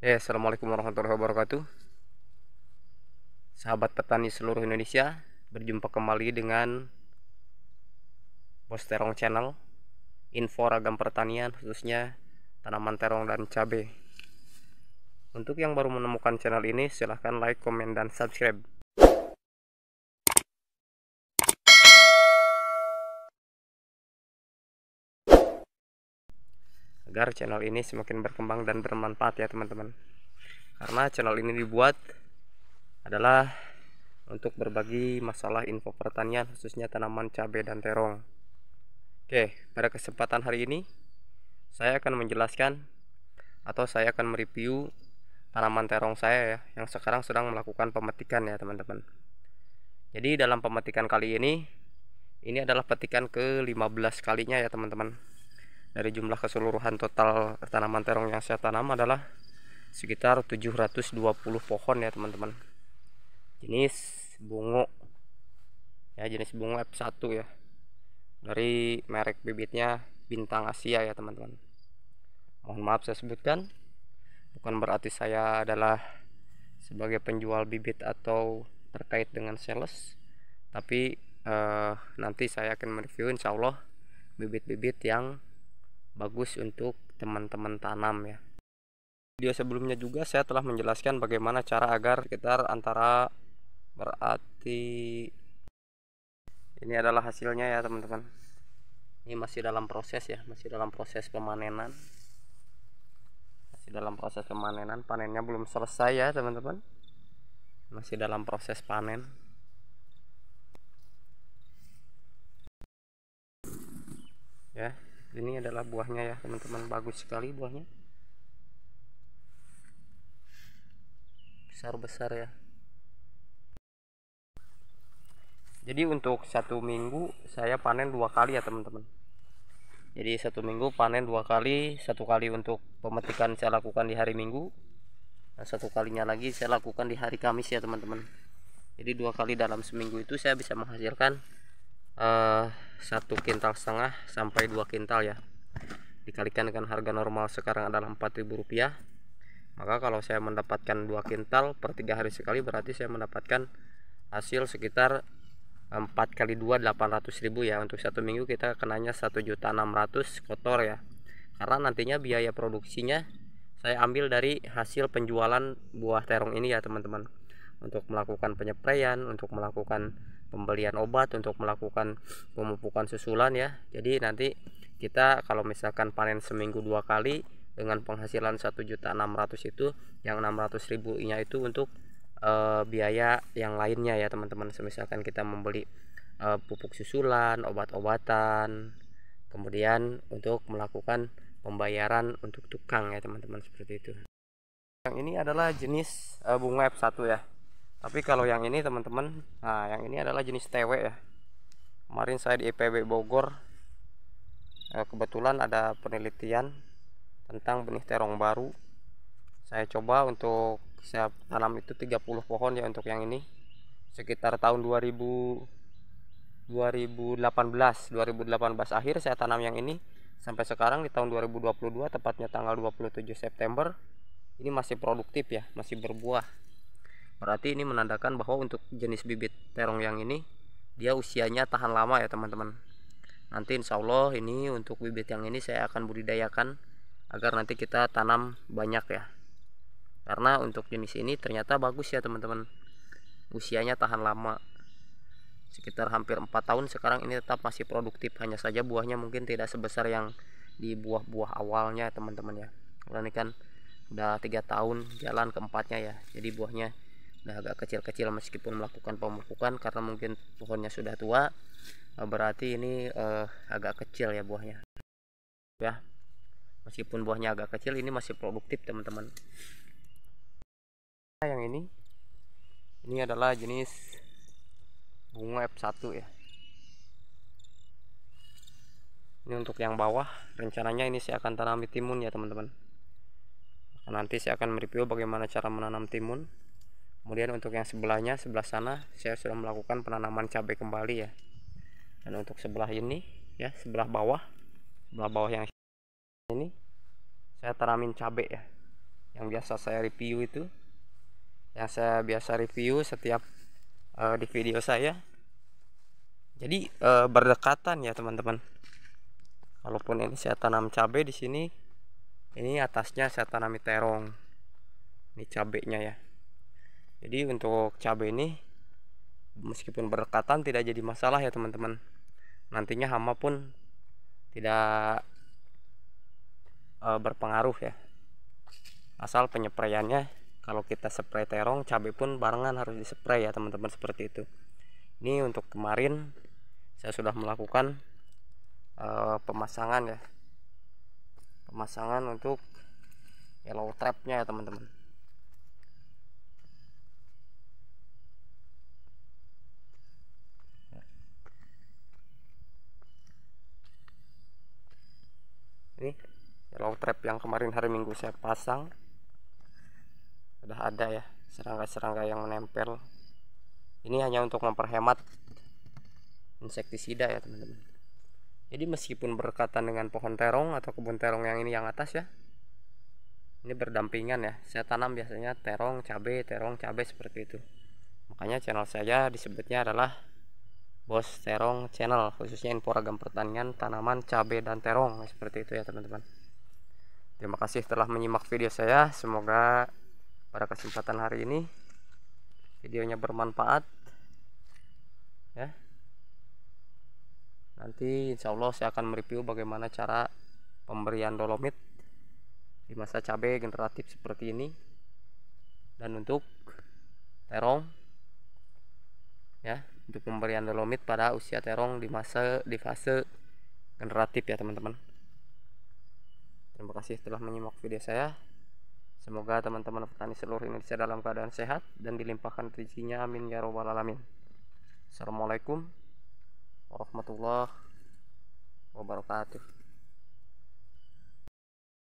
Ya, Assalamualaikum warahmatullahi wabarakatuh Sahabat petani seluruh Indonesia Berjumpa kembali dengan Bos Terong Channel Info ragam pertanian khususnya Tanaman terong dan cabai Untuk yang baru menemukan channel ini Silahkan like, komen, dan subscribe agar channel ini semakin berkembang dan bermanfaat ya teman-teman karena channel ini dibuat adalah untuk berbagi masalah info pertanian khususnya tanaman cabai dan terong oke pada kesempatan hari ini saya akan menjelaskan atau saya akan mereview tanaman terong saya ya yang sekarang sedang melakukan pemetikan ya teman-teman jadi dalam pemetikan kali ini ini adalah petikan ke 15 kalinya ya teman-teman dari jumlah keseluruhan total tanaman terong yang saya tanam adalah sekitar 720 pohon ya teman-teman jenis bungo ya jenis bungo F1 ya dari merek bibitnya bintang Asia ya teman-teman mohon maaf saya sebutkan bukan berarti saya adalah sebagai penjual bibit atau terkait dengan sales tapi eh, nanti saya akan mereview insya Allah bibit-bibit yang bagus untuk teman-teman tanam ya video sebelumnya juga saya telah menjelaskan bagaimana cara agar sekitar antara berarti ini adalah hasilnya ya teman-teman ini masih dalam proses ya masih dalam proses pemanenan masih dalam proses pemanenan panennya belum selesai ya teman-teman masih dalam proses panen ini adalah buahnya ya teman-teman bagus sekali buahnya besar-besar ya jadi untuk satu minggu saya panen dua kali ya teman-teman jadi satu minggu panen dua kali satu kali untuk pemetikan saya lakukan di hari minggu nah, satu kalinya lagi saya lakukan di hari Kamis ya teman-teman jadi dua kali dalam seminggu itu saya bisa menghasilkan Eh, satu uh, kintal setengah sampai dua kintal ya dikalikan dengan harga normal sekarang adalah rp rupiah maka kalau saya mendapatkan dua kintal per tiga hari sekali berarti saya mendapatkan hasil sekitar 4 kali 2 ribu ya untuk satu minggu kita kenanya 1.600 kotor ya karena nantinya biaya produksinya saya ambil dari hasil penjualan buah terong ini ya teman-teman untuk melakukan penyepraian untuk melakukan pembelian obat untuk melakukan pemupukan susulan ya jadi nanti kita kalau misalkan panen seminggu dua kali dengan penghasilan juta 1.600 itu yang 600 ribunya itu untuk e, biaya yang lainnya ya teman-teman misalkan kita membeli e, pupuk susulan obat-obatan kemudian untuk melakukan pembayaran untuk tukang ya teman-teman seperti itu yang ini adalah jenis e, bunga F1 ya tapi kalau yang ini teman-teman nah yang ini adalah jenis TW ya kemarin saya di IPB Bogor eh, kebetulan ada penelitian tentang benih terong baru saya coba untuk saya tanam itu 30 pohon ya untuk yang ini sekitar tahun 2000 2018 2018 akhir saya tanam yang ini sampai sekarang di tahun 2022 tepatnya tanggal 27 September ini masih produktif ya masih berbuah berarti ini menandakan bahwa untuk jenis bibit terong yang ini dia usianya tahan lama ya teman-teman nanti insya Allah ini untuk bibit yang ini saya akan budidayakan agar nanti kita tanam banyak ya karena untuk jenis ini ternyata bagus ya teman-teman usianya tahan lama sekitar hampir 4 tahun sekarang ini tetap masih produktif hanya saja buahnya mungkin tidak sebesar yang di buah-buah awalnya teman-teman ya karena ini kan udah tiga tahun jalan keempatnya ya jadi buahnya udah agak kecil-kecil meskipun melakukan pemupukan karena mungkin pohonnya sudah tua eh, berarti ini eh, agak kecil ya buahnya ya meskipun buahnya agak kecil ini masih produktif teman-teman nah, yang ini ini adalah jenis bunga F1 ya ini untuk yang bawah rencananya ini saya akan tanami timun ya teman-teman nanti saya akan mereview bagaimana cara menanam timun kemudian untuk yang sebelahnya sebelah sana saya sudah melakukan penanaman cabai kembali ya dan untuk sebelah ini ya sebelah bawah sebelah bawah yang ini saya tanamin cabai ya yang biasa saya review itu yang saya biasa review setiap uh, di video saya jadi uh, berdekatan ya teman-teman walaupun ini saya tanam cabai di sini ini atasnya saya tanami terong ini cabenya ya jadi untuk cabai ini meskipun berdekatan tidak jadi masalah ya teman-teman nantinya hama pun tidak e, berpengaruh ya asal penyepraiannya kalau kita spray terong cabai pun barengan harus dispray ya teman-teman seperti itu ini untuk kemarin saya sudah melakukan e, pemasangan ya pemasangan untuk yellow trapnya ya teman-teman Trap yang kemarin hari minggu saya pasang sudah ada ya serangga-serangga yang menempel ini hanya untuk memperhemat insektisida ya teman-teman jadi meskipun berkaitan dengan pohon terong atau kebun terong yang ini yang atas ya ini berdampingan ya saya tanam biasanya terong cabai terong cabai seperti itu makanya channel saya disebutnya adalah bos terong channel khususnya info ragam pertanian tanaman cabai dan terong seperti itu ya teman-teman Terima kasih telah menyimak video saya. Semoga pada kesempatan hari ini videonya bermanfaat. Ya. Nanti insya Allah saya akan mereview bagaimana cara pemberian dolomit di masa cabai generatif seperti ini. Dan untuk terong ya, untuk pemberian dolomit pada usia terong di masa di fase generatif ya teman-teman. Terima kasih telah menyimak video saya. Semoga teman-teman petani seluruh Indonesia dalam keadaan sehat dan dilimpahkan rezekinya. Amin ya robbal alamin. Assalamualaikum warahmatullahi wabarakatuh.